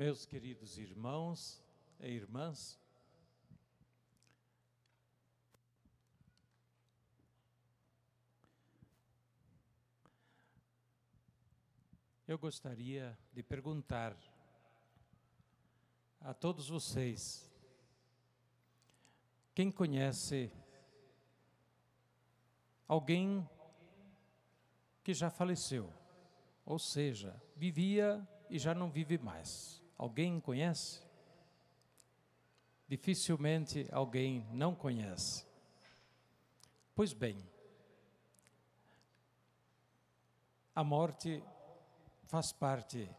Meus queridos irmãos e irmãs, eu gostaria de perguntar a todos vocês, quem conhece alguém que já faleceu, ou seja, vivia e já não vive mais. Alguém conhece? Dificilmente alguém não conhece. Pois bem, a morte faz parte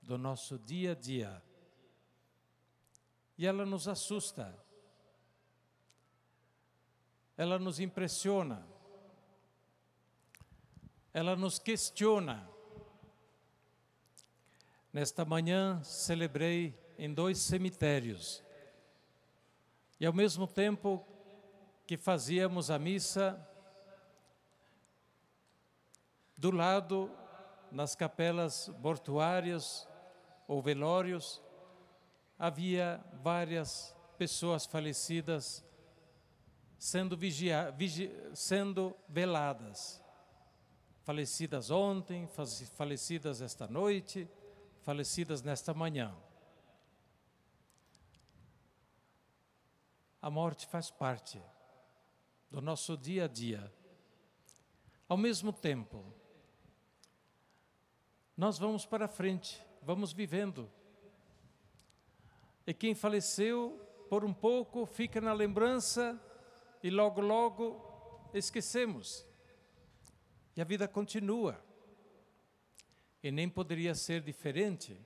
do nosso dia a dia e ela nos assusta, ela nos impressiona, ela nos questiona Nesta manhã celebrei em dois cemitérios. E ao mesmo tempo que fazíamos a missa, do lado, nas capelas mortuárias ou velórios, havia várias pessoas falecidas sendo, vigia, vigi, sendo veladas. Falecidas ontem, falecidas esta noite falecidas nesta manhã. A morte faz parte do nosso dia a dia. Ao mesmo tempo, nós vamos para frente, vamos vivendo. E quem faleceu por um pouco fica na lembrança e logo, logo esquecemos. E a vida continua. E nem poderia ser diferente.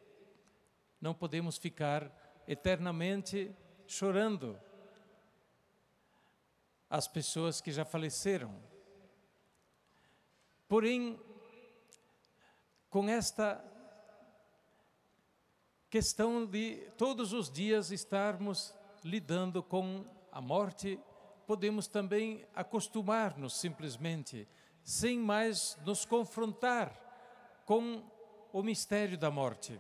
Não podemos ficar eternamente chorando as pessoas que já faleceram. Porém, com esta questão de todos os dias estarmos lidando com a morte, podemos também acostumar-nos simplesmente, sem mais nos confrontar com o mistério da morte.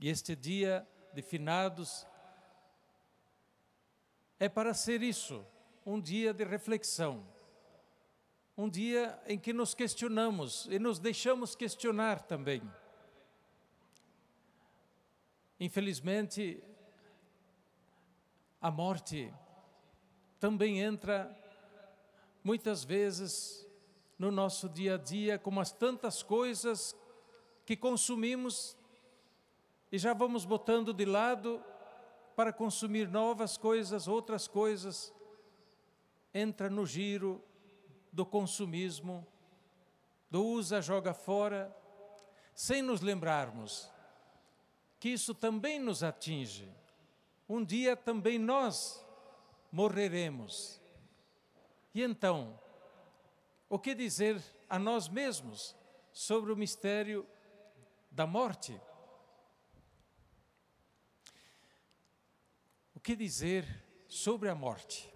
E este dia de finados é para ser isso, um dia de reflexão, um dia em que nos questionamos e nos deixamos questionar também. Infelizmente, a morte também entra muitas vezes no nosso dia a dia, como as tantas coisas que consumimos e já vamos botando de lado para consumir novas coisas, outras coisas, entra no giro do consumismo, do usa, joga fora, sem nos lembrarmos que isso também nos atinge. Um dia também nós morreremos. E então, o que dizer a nós mesmos sobre o mistério da morte? O que dizer sobre a morte?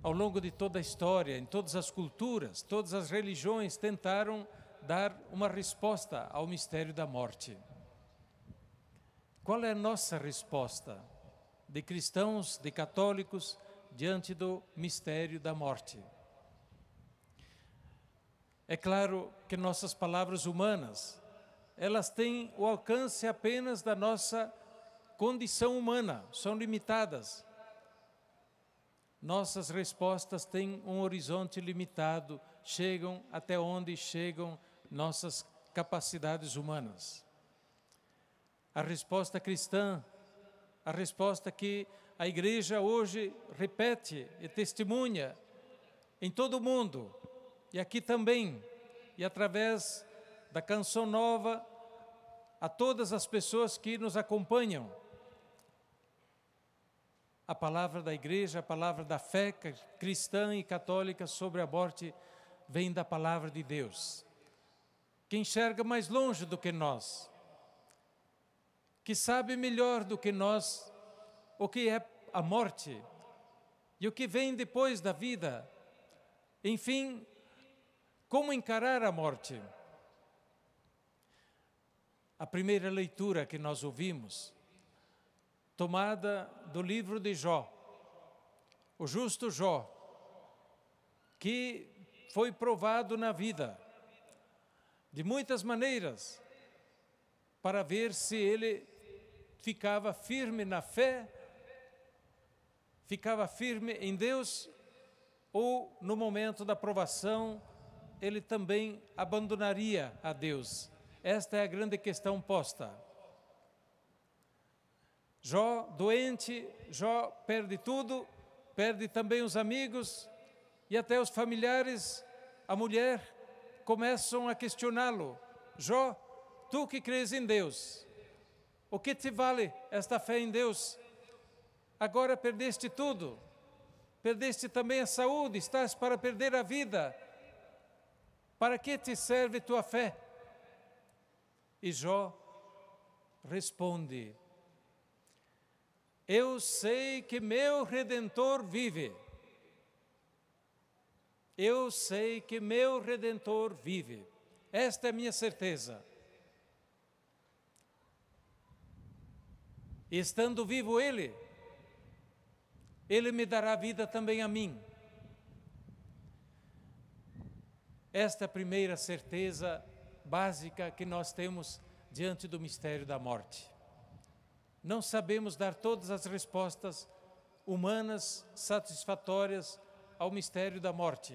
Ao longo de toda a história, em todas as culturas, todas as religiões tentaram dar uma resposta ao mistério da morte. Qual é a nossa resposta de cristãos, de católicos, diante do mistério da morte. É claro que nossas palavras humanas, elas têm o alcance apenas da nossa condição humana, são limitadas. Nossas respostas têm um horizonte limitado, chegam até onde chegam nossas capacidades humanas. A resposta cristã, a resposta que a igreja hoje repete e testemunha em todo o mundo, e aqui também, e através da canção nova, a todas as pessoas que nos acompanham. A palavra da igreja, a palavra da fé cristã e católica sobre a morte vem da palavra de Deus, que enxerga mais longe do que nós, que sabe melhor do que nós o que é a morte e o que vem depois da vida. Enfim, como encarar a morte? A primeira leitura que nós ouvimos, tomada do livro de Jó, o justo Jó, que foi provado na vida de muitas maneiras para ver se ele ficava firme na fé ficava firme em Deus ou no momento da provação ele também abandonaria a Deus? Esta é a grande questão posta. Jó, doente, Jó perde tudo, perde também os amigos e até os familiares, a mulher, começam a questioná-lo. Jó, tu que crês em Deus, o que te vale esta fé em Deus? agora perdeste tudo. Perdeste também a saúde, estás para perder a vida. Para que te serve tua fé? E Jó responde: Eu sei que meu redentor vive. Eu sei que meu redentor vive. Esta é a minha certeza. E estando vivo ele, ele me dará vida também a mim. Esta é a primeira certeza básica que nós temos diante do mistério da morte. Não sabemos dar todas as respostas humanas satisfatórias ao mistério da morte,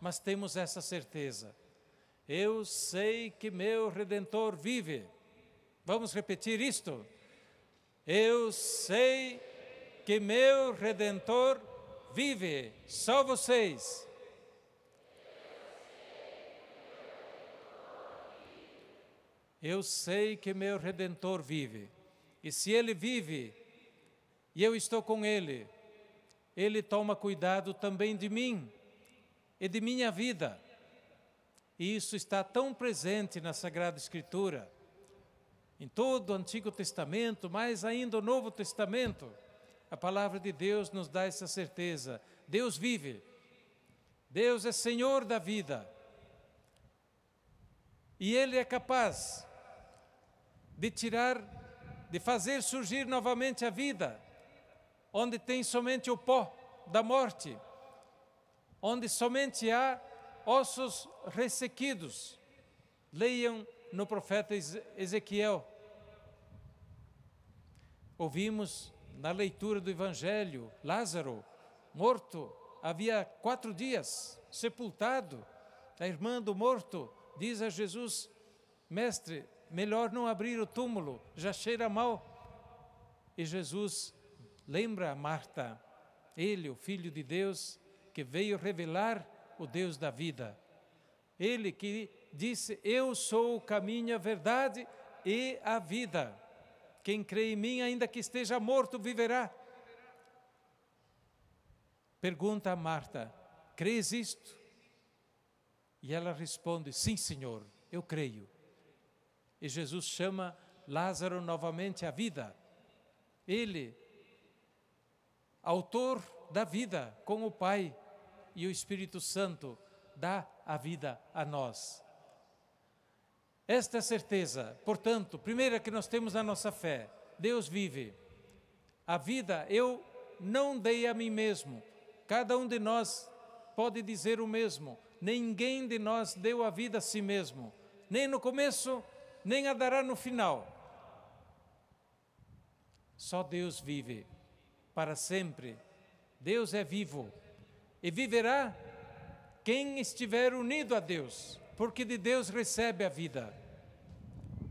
mas temos essa certeza. Eu sei que meu redentor vive. Vamos repetir isto? Eu sei que meu redentor vive. Só vocês. Eu sei que meu redentor vive. E se ele vive, e eu estou com ele, ele toma cuidado também de mim e de minha vida. E isso está tão presente na Sagrada Escritura, em todo o Antigo Testamento, mas ainda o Novo Testamento. A palavra de Deus nos dá essa certeza. Deus vive. Deus é Senhor da vida. E Ele é capaz de tirar, de fazer surgir novamente a vida, onde tem somente o pó da morte, onde somente há ossos ressequidos. Leiam no profeta Ezequiel. Ouvimos na leitura do Evangelho, Lázaro, morto, havia quatro dias, sepultado. A irmã do morto diz a Jesus: Mestre, melhor não abrir o túmulo, já cheira mal. E Jesus lembra a Marta, ele, o Filho de Deus, que veio revelar o Deus da vida. Ele que disse: Eu sou o caminho, a verdade e a vida. Quem crê em mim, ainda que esteja morto, viverá. Pergunta a Marta: Crês isto? E ela responde: Sim, Senhor, eu creio. E Jesus chama Lázaro novamente à vida. Ele, autor da vida com o Pai e o Espírito Santo, dá a vida a nós. Esta é a certeza, portanto, primeira que nós temos na nossa fé, Deus vive. A vida eu não dei a mim mesmo. Cada um de nós pode dizer o mesmo. Ninguém de nós deu a vida a si mesmo, nem no começo, nem a dará no final. Só Deus vive para sempre. Deus é vivo e viverá quem estiver unido a Deus porque de Deus recebe a vida.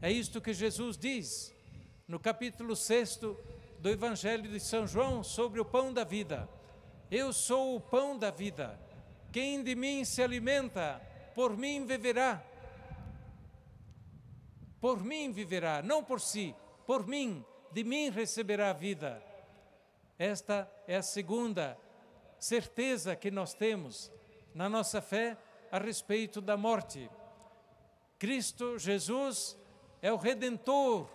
É isto que Jesus diz no capítulo 6 do Evangelho de São João sobre o pão da vida. Eu sou o pão da vida. Quem de mim se alimenta, por mim viverá. Por mim viverá, não por si, por mim, de mim receberá a vida. Esta é a segunda certeza que nós temos na nossa fé a respeito da morte. Cristo Jesus é o redentor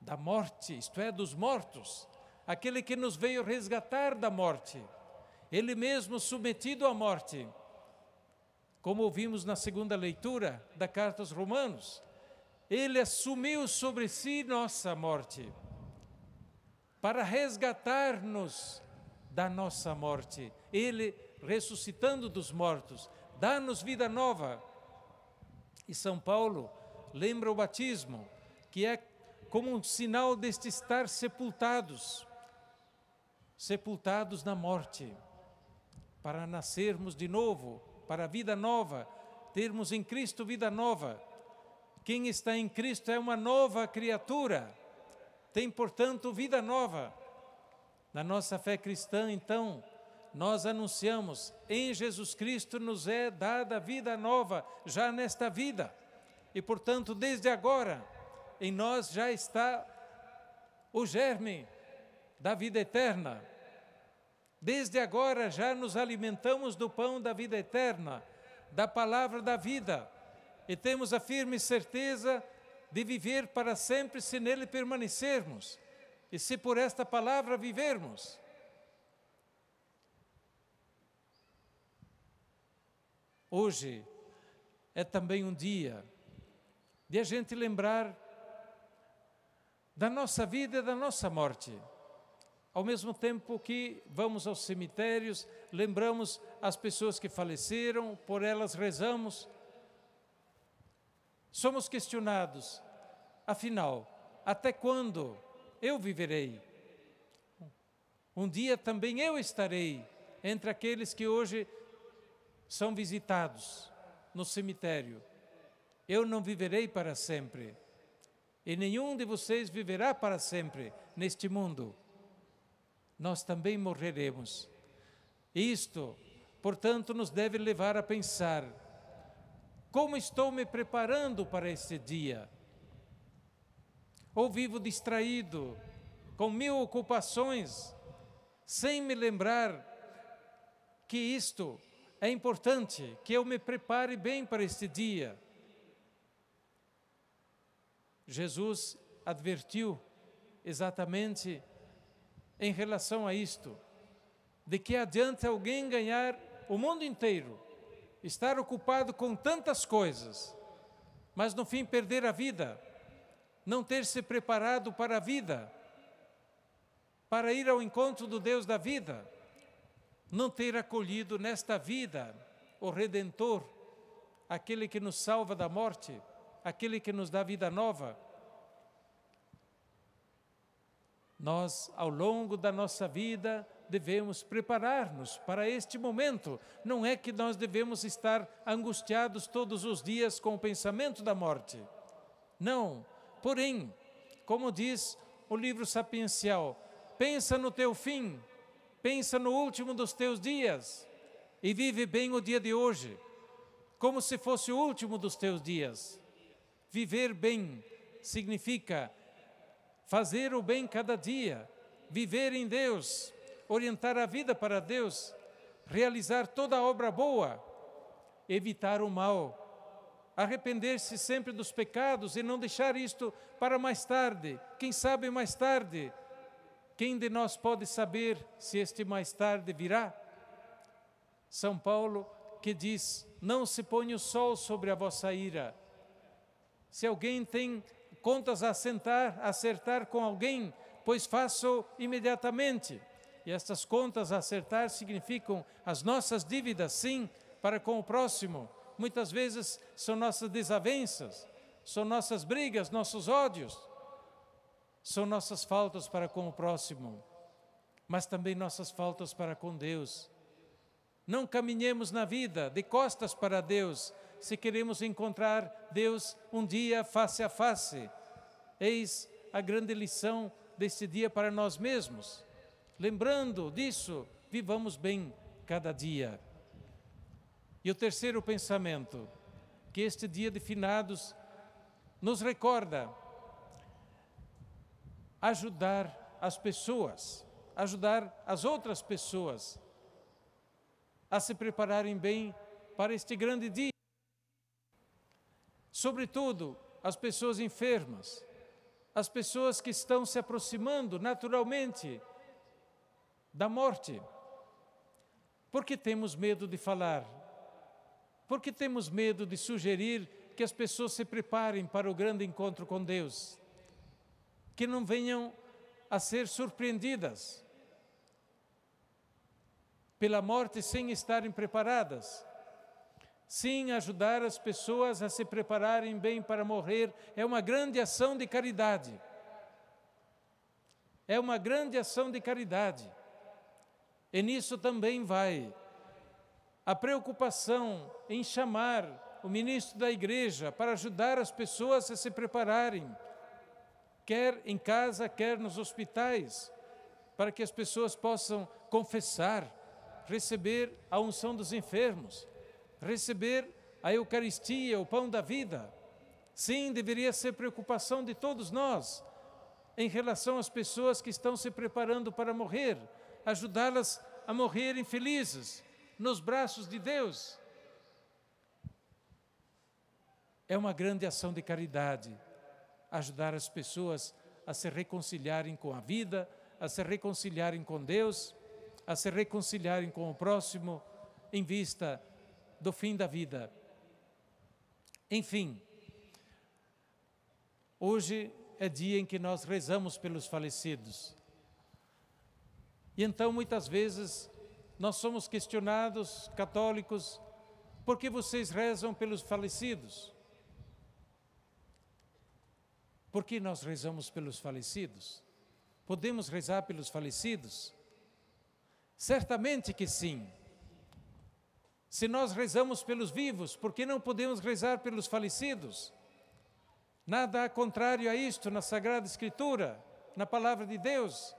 da morte, isto é, dos mortos, aquele que nos veio resgatar da morte, ele mesmo submetido à morte. Como ouvimos na segunda leitura da carta aos Romanos, ele assumiu sobre si nossa morte, para resgatar-nos da nossa morte. Ele ressuscitando dos mortos, dá-nos vida nova. E São Paulo lembra o batismo, que é como um sinal deste estar sepultados, sepultados na morte, para nascermos de novo, para a vida nova, termos em Cristo vida nova. Quem está em Cristo é uma nova criatura, tem, portanto, vida nova. Na nossa fé cristã, então, nós anunciamos: em Jesus Cristo nos é dada vida nova, já nesta vida. E, portanto, desde agora, em nós já está o germe da vida eterna. Desde agora já nos alimentamos do pão da vida eterna, da palavra da vida, e temos a firme certeza de viver para sempre se nele permanecermos e se por esta palavra vivermos. Hoje é também um dia de a gente lembrar da nossa vida e da nossa morte. Ao mesmo tempo que vamos aos cemitérios, lembramos as pessoas que faleceram, por elas rezamos. Somos questionados, afinal, até quando eu viverei? Um dia também eu estarei entre aqueles que hoje são visitados no cemitério. Eu não viverei para sempre. E nenhum de vocês viverá para sempre neste mundo. Nós também morreremos. Isto, portanto, nos deve levar a pensar: como estou me preparando para este dia? Ou vivo distraído, com mil ocupações, sem me lembrar que isto é importante que eu me prepare bem para este dia. Jesus advertiu exatamente em relação a isto, de que adianta alguém ganhar o mundo inteiro, estar ocupado com tantas coisas, mas no fim perder a vida, não ter se preparado para a vida, para ir ao encontro do Deus da vida não ter acolhido nesta vida o Redentor, aquele que nos salva da morte, aquele que nos dá vida nova. Nós, ao longo da nossa vida, devemos preparar-nos para este momento. Não é que nós devemos estar angustiados todos os dias com o pensamento da morte. Não. Porém, como diz o livro sapiencial, pensa no teu fim, Pensa no último dos teus dias e vive bem o dia de hoje, como se fosse o último dos teus dias. Viver bem significa fazer o bem cada dia, viver em Deus, orientar a vida para Deus, realizar toda obra boa, evitar o mal, arrepender-se sempre dos pecados e não deixar isto para mais tarde, quem sabe mais tarde quem de nós pode saber se este mais tarde virá? São Paulo que diz: Não se põe o sol sobre a vossa ira. Se alguém tem contas a acertar, acertar com alguém, pois faça imediatamente. E estas contas a acertar significam as nossas dívidas, sim, para com o próximo. Muitas vezes são nossas desavenças, são nossas brigas, nossos ódios são nossas faltas para com o próximo, mas também nossas faltas para com Deus. Não caminhemos na vida de costas para Deus, se queremos encontrar Deus um dia face a face. Eis a grande lição deste dia para nós mesmos. Lembrando disso, vivamos bem cada dia. E o terceiro pensamento, que este dia de finados nos recorda ajudar as pessoas, ajudar as outras pessoas a se prepararem bem para este grande dia. Sobretudo as pessoas enfermas, as pessoas que estão se aproximando naturalmente da morte. Porque temos medo de falar? Porque temos medo de sugerir que as pessoas se preparem para o grande encontro com Deus? que não venham a ser surpreendidas pela morte sem estarem preparadas. Sim, ajudar as pessoas a se prepararem bem para morrer é uma grande ação de caridade. É uma grande ação de caridade. E nisso também vai a preocupação em chamar o ministro da igreja para ajudar as pessoas a se prepararem quer em casa, quer nos hospitais, para que as pessoas possam confessar, receber a unção dos enfermos, receber a Eucaristia, o pão da vida. Sim, deveria ser preocupação de todos nós em relação às pessoas que estão se preparando para morrer, ajudá-las a morrerem felizes nos braços de Deus. É uma grande ação de caridade ajudar as pessoas a se reconciliarem com a vida, a se reconciliarem com Deus, a se reconciliarem com o próximo em vista do fim da vida. Enfim, hoje é dia em que nós rezamos pelos falecidos. E então, muitas vezes, nós somos questionados, católicos, por que vocês rezam pelos falecidos? Por que nós rezamos pelos falecidos? Podemos rezar pelos falecidos? Certamente que sim. Se nós rezamos pelos vivos, por que não podemos rezar pelos falecidos? Nada há contrário a isto na Sagrada Escritura, na Palavra de Deus.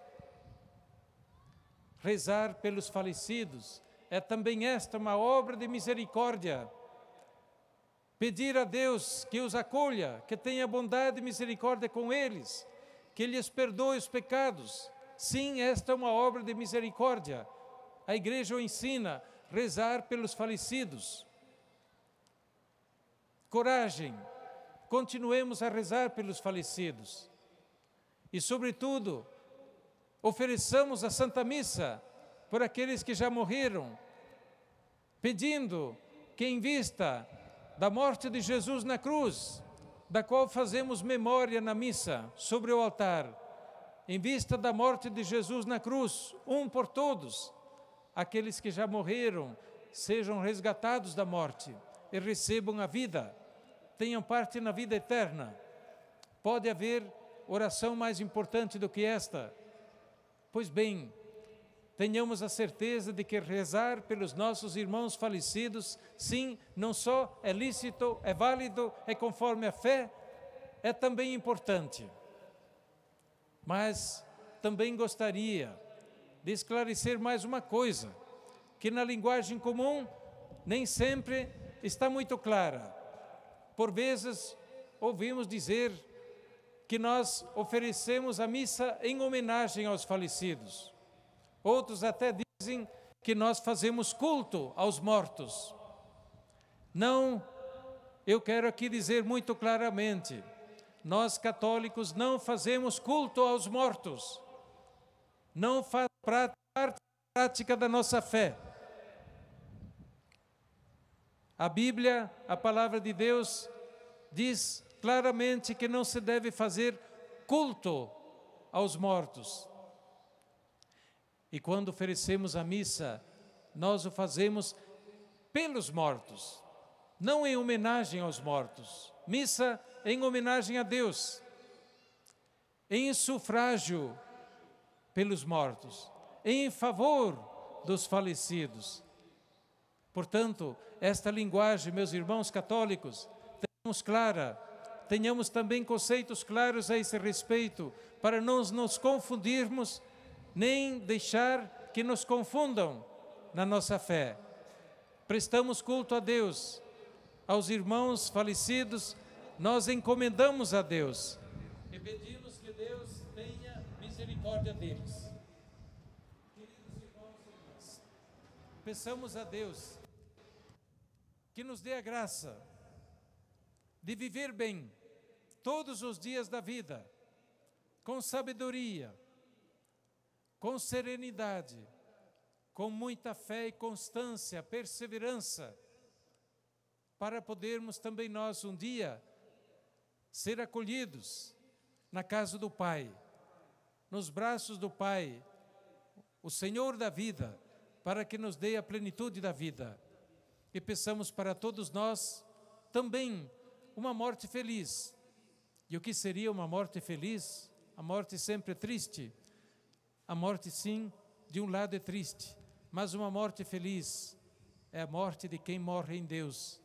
Rezar pelos falecidos é também esta uma obra de misericórdia Pedir a Deus que os acolha, que tenha bondade e misericórdia com eles, que lhes perdoe os pecados. Sim, esta é uma obra de misericórdia. A igreja o ensina a rezar pelos falecidos. Coragem, continuemos a rezar pelos falecidos. E, sobretudo, ofereçamos a Santa Missa por aqueles que já morreram, pedindo que invista da morte de Jesus na cruz, da qual fazemos memória na missa, sobre o altar. Em vista da morte de Jesus na cruz, um por todos, aqueles que já morreram sejam resgatados da morte e recebam a vida, tenham parte na vida eterna. Pode haver oração mais importante do que esta? Pois bem, tenhamos a certeza de que rezar pelos nossos irmãos falecidos, sim, não só é lícito, é válido, é conforme a fé, é também importante. Mas também gostaria de esclarecer mais uma coisa, que na linguagem comum nem sempre está muito clara. Por vezes ouvimos dizer que nós oferecemos a missa em homenagem aos falecidos. Outros até dizem que nós fazemos culto aos mortos. Não, eu quero aqui dizer muito claramente: nós católicos não fazemos culto aos mortos. Não faz parte da prática da nossa fé. A Bíblia, a palavra de Deus, diz claramente que não se deve fazer culto aos mortos. E quando oferecemos a missa, nós o fazemos pelos mortos, não em homenagem aos mortos. Missa em homenagem a Deus, em sufrágio pelos mortos, em favor dos falecidos. Portanto, esta linguagem, meus irmãos católicos, tenhamos clara, tenhamos também conceitos claros a esse respeito, para não nos confundirmos nem deixar que nos confundam na nossa fé. Prestamos culto a Deus, aos irmãos falecidos, nós encomendamos a Deus e pedimos que Deus tenha misericórdia deles. Queridos irmãos e irmãs, peçamos a Deus que nos dê a graça de viver bem todos os dias da vida, com sabedoria com serenidade, com muita fé e constância, perseverança, para podermos também nós um dia ser acolhidos na casa do Pai, nos braços do Pai, o Senhor da vida, para que nos dê a plenitude da vida. E peçamos para todos nós também uma morte feliz. E o que seria uma morte feliz? A morte sempre triste a morte, sim, de um lado é triste, mas uma morte feliz é a morte de quem morre em Deus,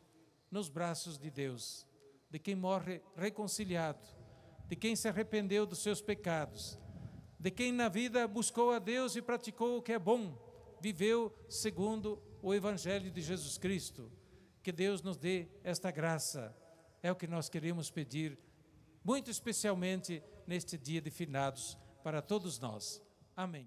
nos braços de Deus, de quem morre reconciliado, de quem se arrependeu dos seus pecados, de quem na vida buscou a Deus e praticou o que é bom, viveu segundo o Evangelho de Jesus Cristo. Que Deus nos dê esta graça, é o que nós queremos pedir, muito especialmente neste dia de finados para todos nós. Amém.